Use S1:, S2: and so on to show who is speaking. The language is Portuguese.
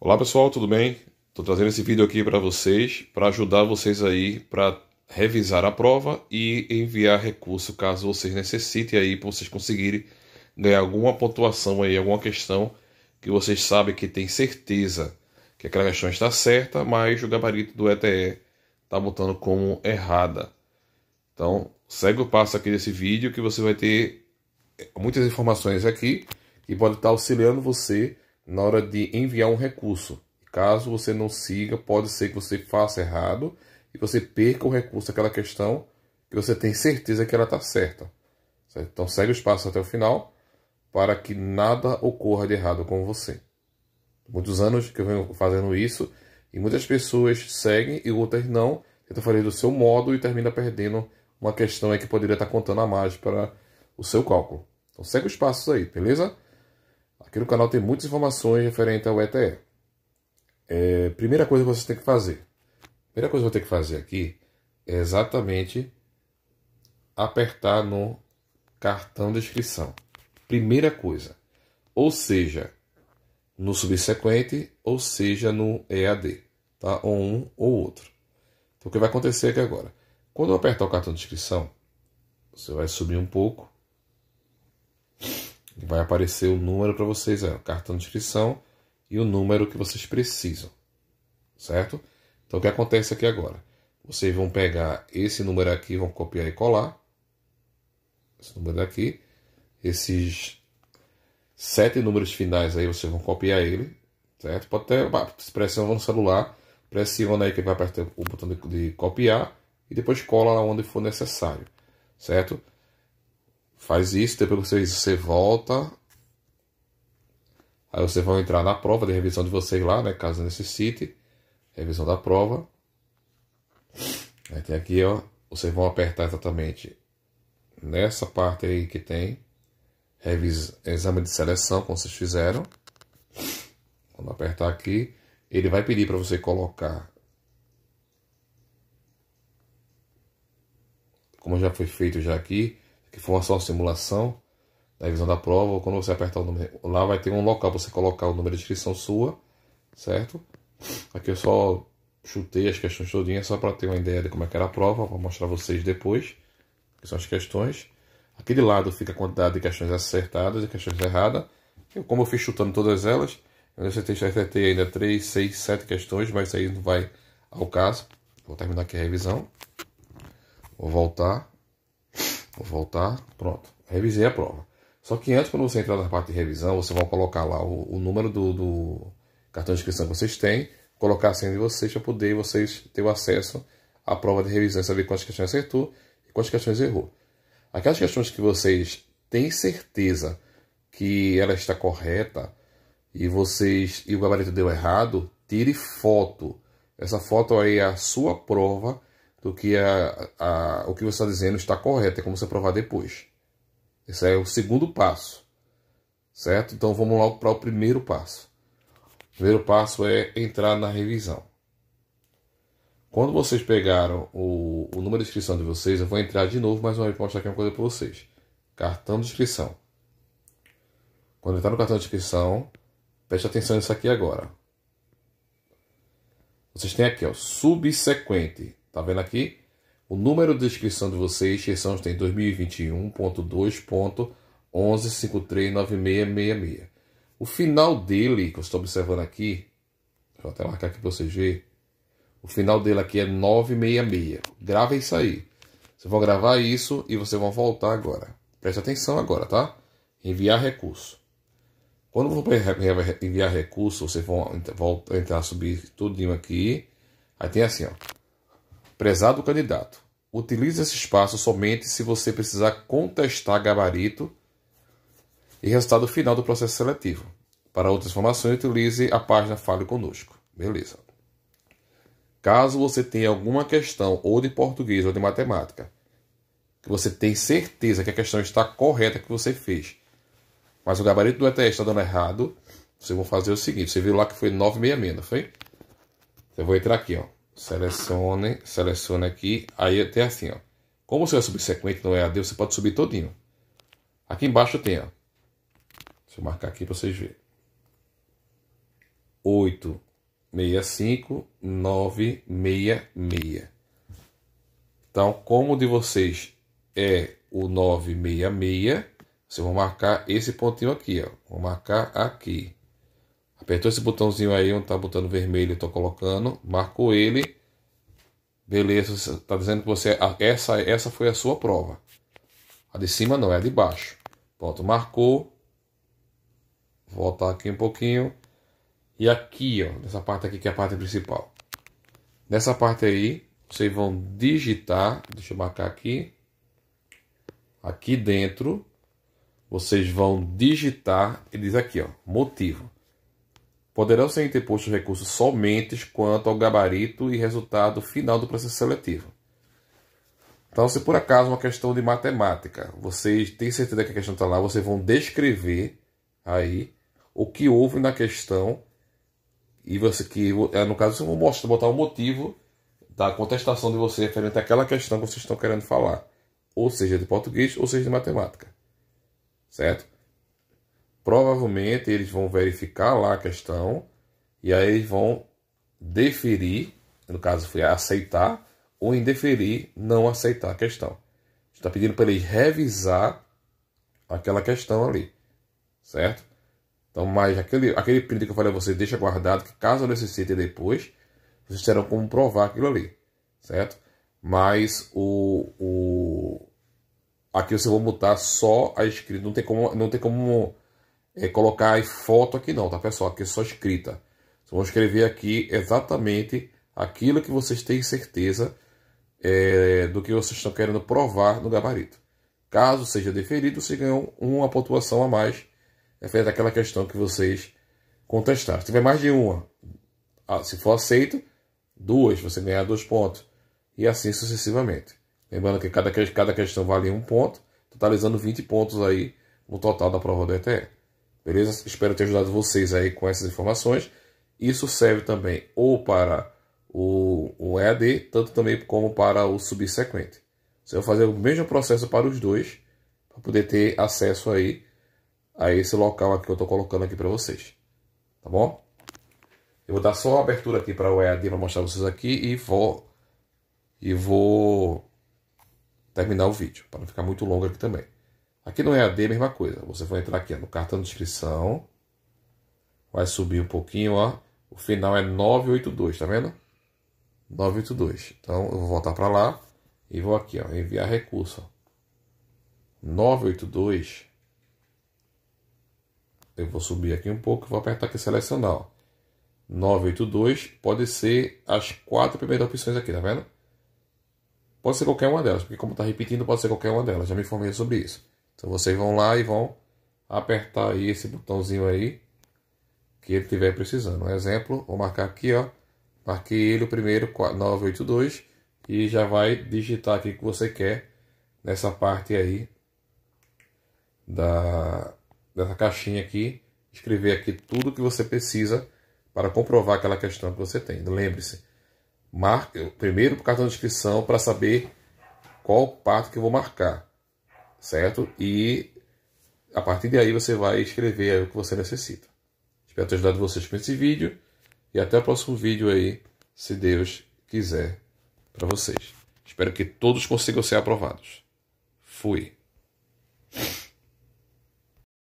S1: Olá pessoal, tudo bem? Estou trazendo esse vídeo aqui para vocês, para ajudar vocês aí para revisar a prova e enviar recurso caso vocês necessitem aí, para vocês conseguirem ganhar alguma pontuação aí, alguma questão que vocês sabem que tem certeza que aquela questão está certa, mas o gabarito do ETE está botando como errada. Então, segue o passo aqui desse vídeo que você vai ter muitas informações aqui e pode estar auxiliando você na hora de enviar um recurso. Caso você não siga, pode ser que você faça errado e você perca o recurso daquela questão que você tem certeza que ela está certa. Certo? Então segue os passos até o final para que nada ocorra de errado com você. Muitos anos que eu venho fazendo isso e muitas pessoas seguem e outras não. Tentam fazer do seu modo e termina perdendo uma questão aí que poderia estar tá contando a mais para o seu cálculo. Então segue os passos aí, beleza? Aqui no canal tem muitas informações referentes ao ETE. É, primeira coisa que você tem que fazer. Primeira coisa que eu vou ter que fazer aqui é exatamente apertar no cartão de inscrição. Primeira coisa. Ou seja, no subsequente, ou seja, no EAD. Tá? Ou um ou outro. Então, o que vai acontecer aqui agora? Quando eu apertar o cartão de inscrição, você vai subir um pouco vai aparecer o número para vocês, é, o cartão de inscrição e o número que vocês precisam, certo? Então, o que acontece aqui agora? Vocês vão pegar esse número aqui, vão copiar e colar, esse número daqui, esses sete números finais aí, vocês vão copiar ele, certo? Pode até pressionar no celular, pressiona aí que vai apertar o botão de, de copiar e depois cola onde for necessário, certo? Faz isso, depois você, você volta. Aí vocês vão entrar na prova de revisão de vocês lá, né? Caso necessite. Revisão da prova. Aí tem aqui, ó. Vocês vão apertar exatamente nessa parte aí que tem. Revis... Exame de seleção, como vocês fizeram. Quando apertar aqui, ele vai pedir para você colocar como já foi feito já aqui, que foi uma só simulação, da revisão da prova, quando você apertar o número, lá vai ter um local para você colocar o número de inscrição sua, certo? Aqui eu só chutei as questões todinhas só para ter uma ideia de como é que era a prova, vou mostrar vocês depois, que são as questões. Aqui de lado fica a quantidade de questões acertadas e questões erradas. Eu, como eu fiz chutando todas elas, eu acertei, acertei ainda 3, 6, 7 questões, mas isso aí não vai ao caso. Vou terminar aqui a revisão. Vou voltar Vou voltar, pronto. Revisei a prova. Só que antes, quando você entrar na parte de revisão, você vai colocar lá o, o número do, do, cartão de inscrição que vocês têm, colocar a senha de vocês para poder vocês ter o acesso à prova de revisão e saber quantas questões acertou e quantas questões errou. Aquelas questões que vocês têm certeza que ela está correta e vocês e o gabarito deu errado, tire foto. Essa foto aí é a sua prova do que a, a, o que você está dizendo está correto, é como você provar depois. Esse é o segundo passo, certo? Então vamos logo para o primeiro passo. O primeiro passo é entrar na revisão. Quando vocês pegaram o, o número de inscrição de vocês, eu vou entrar de novo mais uma vez para mostrar aqui uma coisa para vocês. Cartão de inscrição. Quando entrar no cartão de inscrição, preste atenção nisso aqui agora. Vocês têm aqui, ó, subsequente. Tá vendo aqui? O número de inscrição de vocês, inscrição tem 2021.2.11539666. O final dele, que eu estou observando aqui, vou até marcar aqui para vocês verem. O final dele aqui é 966. Grava isso aí. Vocês vão gravar isso e vocês vão voltar agora. Preste atenção agora, tá? Enviar recurso. Quando for enviar recurso, vocês vão entrar, subir tudinho aqui. Aí tem assim, ó. Prezado candidato, utilize esse espaço somente se você precisar contestar gabarito e resultado final do processo seletivo. Para outras informações, utilize a página Fale Conosco. Beleza. Caso você tenha alguma questão ou de português ou de matemática, que você tem certeza que a questão está correta que você fez, mas o gabarito do ETS está dando errado, você vai fazer o seguinte, você viu lá que foi 966, não foi? Então, eu vou entrar aqui, ó selecione, selecione aqui, aí até assim, ó. Como o seu é subsequente, não é AD, você pode subir todinho. Aqui embaixo tem, ó. Deixa eu marcar aqui para vocês verem. 8, 65, 9, 66. Então, como de vocês é o 966, vocês vão marcar esse pontinho aqui, ó. Vou marcar aqui. Apertou esse botãozinho aí, onde tá botando vermelho, tô colocando, marcou ele. Beleza, tá dizendo que você ah, essa essa foi a sua prova. A de cima não, é a de baixo. Pronto, marcou. Voltar aqui um pouquinho. E aqui, ó, nessa parte aqui que é a parte principal. Nessa parte aí, vocês vão digitar, deixa eu marcar aqui. Aqui dentro, vocês vão digitar, e diz aqui, ó, motivo poderão ser interpostos recursos somente quanto ao gabarito e resultado final do processo seletivo. Então, se por acaso uma questão de matemática, vocês têm certeza que a questão está lá, vocês vão descrever aí o que houve na questão e você que é, no caso vocês vão mostrar, botar o motivo da contestação de você referente àquela questão que vocês estão querendo falar, ou seja de português ou seja de matemática, certo? provavelmente eles vão verificar lá a questão e aí eles vão deferir, no caso foi aceitar, ou indeferir, não aceitar a questão. Está pedindo para eles revisar aquela questão ali, certo? Então, mas aquele, aquele print que eu falei a vocês, deixa guardado, que caso necessite depois, vocês terão como provar aquilo ali, certo? Mas o, o aqui você vai botar só a escrita, não tem como, não tem como é, colocar aí foto aqui não, tá pessoal? Aqui é só escrita. Vocês vão escrever aqui exatamente aquilo que vocês têm certeza é, do que vocês estão querendo provar no gabarito. Caso seja deferido, você ganham uma pontuação a mais referente àquela questão que vocês contestaram. Se tiver mais de uma, ah, se for aceito, duas, você ganha dois pontos. E assim sucessivamente. Lembrando que cada, cada questão vale um ponto, totalizando 20 pontos aí no total da prova do ETE. Beleza? Espero ter ajudado vocês aí com essas informações. Isso serve também ou para o, o EAD, tanto também como para o subsequente. Você vai fazer o mesmo processo para os dois, para poder ter acesso aí a esse local aqui que eu estou colocando aqui para vocês. Tá bom? Eu vou dar só uma abertura aqui para o EAD para mostrar vocês aqui e vou e vou terminar o vídeo, para não ficar muito longo aqui também. Aqui no EAD é, é a mesma coisa. Você vai entrar aqui ó, no cartão de inscrição. Vai subir um pouquinho, ó. O final é 982, tá vendo? 982. Então eu vou voltar para lá e vou aqui, ó, enviar recurso. Ó. 982. Eu vou subir aqui um pouco, vou apertar aqui selecionar, ó. 982 pode ser as quatro primeiras opções aqui, tá vendo? Pode ser qualquer uma delas, porque como está repetindo, pode ser qualquer uma delas. Já me informei sobre isso. Então vocês vão lá e vão apertar aí esse botãozinho aí que ele estiver precisando. Um exemplo, vou marcar aqui, ó. Marquei ele o primeiro 982 e já vai digitar aqui o que você quer nessa parte aí da dessa caixinha aqui, escrever aqui tudo que você precisa para comprovar aquela questão que você tem. Lembre-se, marque primeiro o cartão de inscrição para saber qual parte que eu vou marcar certo? E a partir daí você vai escrever o que você necessita. Espero ter ajudado vocês com esse vídeo e até o próximo vídeo aí, se Deus quiser, para vocês. Espero que todos consigam ser aprovados. Fui.